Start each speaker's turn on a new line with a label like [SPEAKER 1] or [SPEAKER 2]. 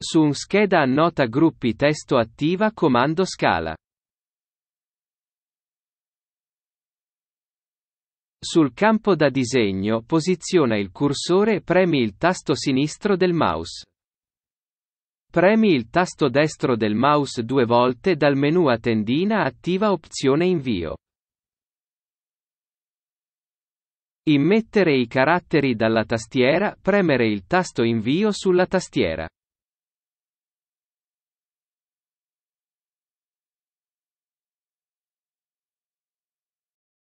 [SPEAKER 1] Su un scheda annota gruppi testo attiva comando scala. Sul campo da disegno posiziona il cursore e premi il tasto sinistro del mouse. Premi il tasto destro del mouse due volte dal menu a tendina attiva opzione invio. Immettere i caratteri dalla tastiera, premere il tasto invio sulla tastiera.